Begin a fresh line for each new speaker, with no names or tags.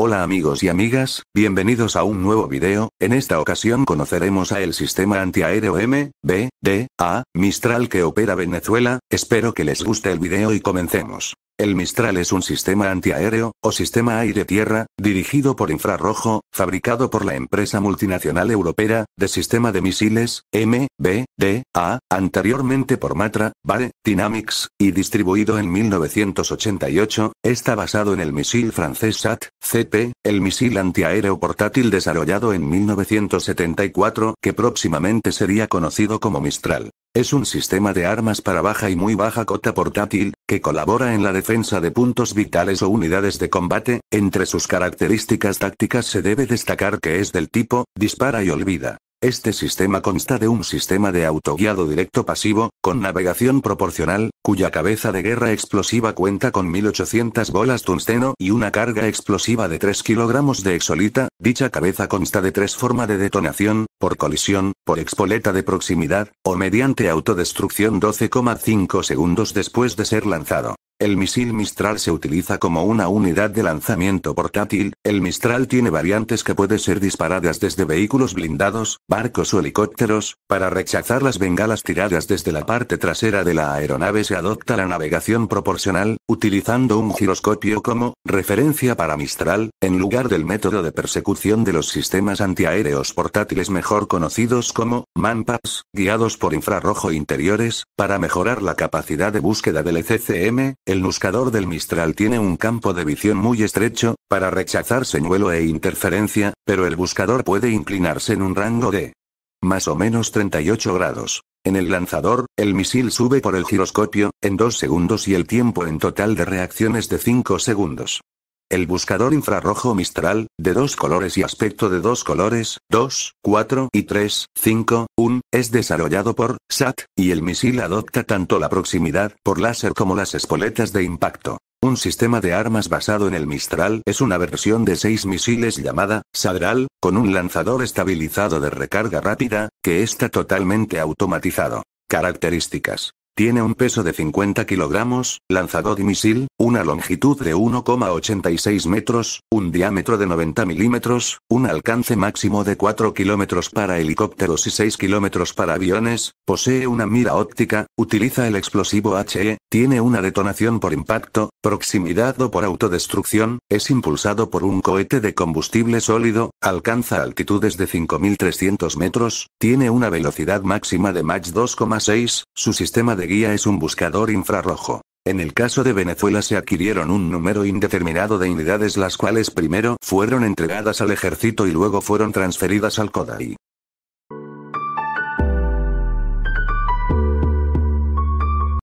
Hola amigos y amigas, bienvenidos a un nuevo video, en esta ocasión conoceremos a el sistema antiaéreo A, Mistral que opera Venezuela, espero que les guste el video y comencemos. El Mistral es un sistema antiaéreo, o sistema aire-tierra, dirigido por infrarrojo, fabricado por la empresa multinacional europea, de sistema de misiles, MBDA, anteriormente por Matra, BARE, Dynamics, y distribuido en 1988, está basado en el misil francés SAT-CP, el misil antiaéreo portátil desarrollado en 1974 que próximamente sería conocido como Mistral. Es un sistema de armas para baja y muy baja cota portátil, que colabora en la defensa de puntos vitales o unidades de combate, entre sus características tácticas se debe destacar que es del tipo, dispara y olvida. Este sistema consta de un sistema de autoguiado directo pasivo, con navegación proporcional, cuya cabeza de guerra explosiva cuenta con 1800 bolas tungsteno y una carga explosiva de 3 kilogramos de exolita, dicha cabeza consta de tres formas de detonación, por colisión, por expoleta de proximidad, o mediante autodestrucción 12,5 segundos después de ser lanzado. El misil Mistral se utiliza como una unidad de lanzamiento portátil, el Mistral tiene variantes que puede ser disparadas desde vehículos blindados, barcos o helicópteros, para rechazar las bengalas tiradas desde la parte trasera de la aeronave se adopta la navegación proporcional, utilizando un giroscopio como referencia para Mistral, en lugar del método de persecución de los sistemas antiaéreos portátiles mejor conocidos como MANPAS, guiados por infrarrojo interiores, para mejorar la capacidad de búsqueda del ECCM, el buscador del Mistral tiene un campo de visión muy estrecho, para rechazar señuelo e interferencia, pero el buscador puede inclinarse en un rango de más o menos 38 grados. En el lanzador, el misil sube por el giroscopio, en 2 segundos y el tiempo en total de reacción es de 5 segundos. El buscador infrarrojo Mistral, de dos colores y aspecto de dos colores, 2, 4 y 3, 5, 1, es desarrollado por SAT, y el misil adopta tanto la proximidad por láser como las espoletas de impacto. Un sistema de armas basado en el Mistral es una versión de seis misiles llamada Sadral, con un lanzador estabilizado de recarga rápida, que está totalmente automatizado. Características. Tiene un peso de 50 kilogramos, lanzador de misil, una longitud de 1,86 metros, un diámetro de 90 milímetros, un alcance máximo de 4 kilómetros para helicópteros y 6 kilómetros para aviones, posee una mira óptica, utiliza el explosivo HE, tiene una detonación por impacto, proximidad o por autodestrucción, es impulsado por un cohete de combustible sólido, alcanza altitudes de 5.300 metros, tiene una velocidad máxima de Mach 2,6, su sistema de guía es un buscador infrarrojo. En el caso de Venezuela se adquirieron un número indeterminado de unidades las cuales primero fueron entregadas al ejército y luego fueron transferidas al CODAI.